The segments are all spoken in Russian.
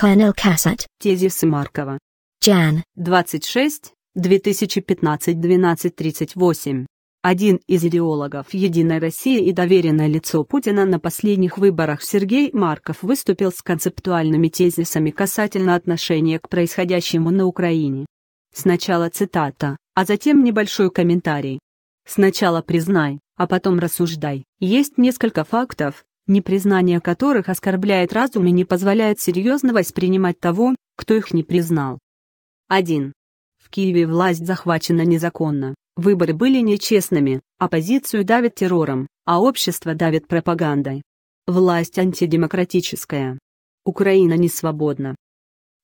Корнел Касат, Тезисы Маркова. Джан. 26, 2015-12-38. Один из идеологов «Единой России» и доверенное лицо Путина на последних выборах Сергей Марков выступил с концептуальными тезисами касательно отношения к происходящему на Украине. Сначала цитата, а затем небольшой комментарий. Сначала признай, а потом рассуждай. Есть несколько фактов, непризнание которых оскорбляет разум и не позволяет серьезно воспринимать того, кто их не признал. 1. В Киеве власть захвачена незаконно, выборы были нечестными, оппозицию давит террором, а общество давит пропагандой. Власть антидемократическая. Украина не свободна.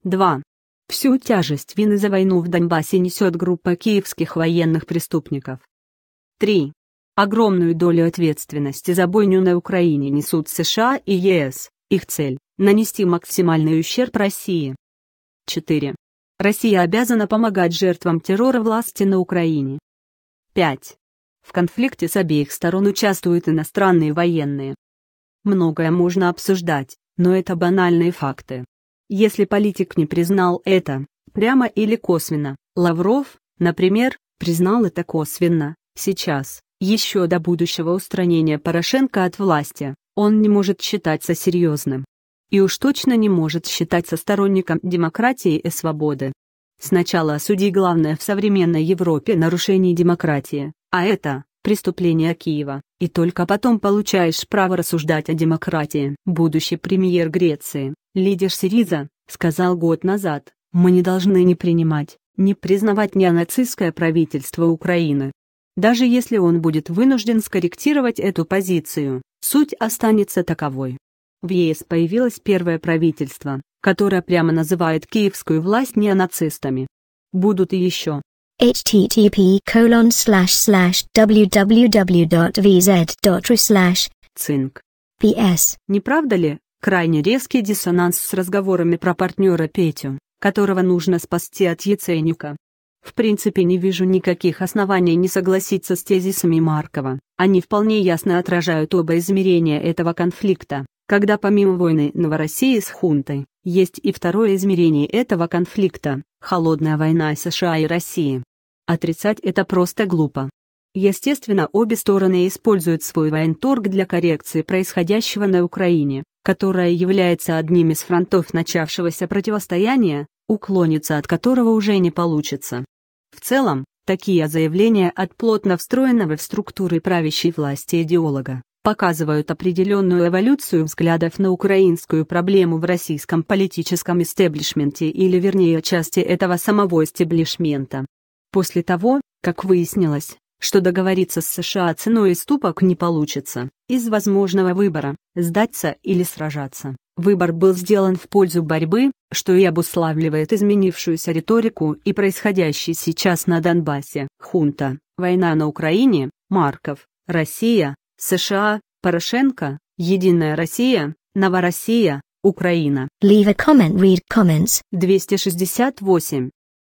2. Всю тяжесть вины за войну в Донбассе несет группа киевских военных преступников. 3. Огромную долю ответственности за бойню на Украине несут США и ЕС. Их цель – нанести максимальный ущерб России. 4. Россия обязана помогать жертвам террора власти на Украине. 5. В конфликте с обеих сторон участвуют иностранные военные. Многое можно обсуждать, но это банальные факты. Если политик не признал это, прямо или косвенно, Лавров, например, признал это косвенно, сейчас, еще до будущего устранения Порошенко от власти, он не может считаться серьезным. И уж точно не может считаться сторонником демократии и свободы. Сначала осуди главное в современной Европе нарушение демократии, а это – преступление Киева, и только потом получаешь право рассуждать о демократии. Будущий премьер Греции, лидер Сириза, сказал год назад, мы не должны не принимать, не признавать неонацистское правительство Украины, даже если он будет вынужден скорректировать эту позицию, суть останется таковой. В ЕС появилось первое правительство, которое прямо называет киевскую власть неонацистами. Будут и еще. http colon slash slash www.vz.ru slash цинк. PS. Не правда ли, крайне резкий диссонанс с разговорами про партнера Петю, которого нужно спасти от Яценюка? В принципе, не вижу никаких оснований не согласиться с тезисами Маркова. Они вполне ясно отражают оба измерения этого конфликта, когда помимо войны Новороссии с хунтой, есть и второе измерение этого конфликта – холодная война США и России. Отрицать это просто глупо. Естественно, обе стороны используют свой военторг для коррекции происходящего на Украине, которая является одним из фронтов начавшегося противостояния, уклониться от которого уже не получится. В целом, такие заявления от плотно встроенного в структуры правящей власти идеолога показывают определенную эволюцию взглядов на украинскую проблему в российском политическом истеблишменте или вернее части этого самого истеблишмента. После того, как выяснилось, что договориться с США ценой ступок не получится, из возможного выбора – сдаться или сражаться, Выбор был сделан в пользу борьбы, что и обуславливает изменившуюся риторику и происходящий сейчас на Донбассе. Хунта, война на Украине, Марков, Россия, США, Порошенко, Единая Россия, Новороссия, Украина. Leave a comment, read comments. 268.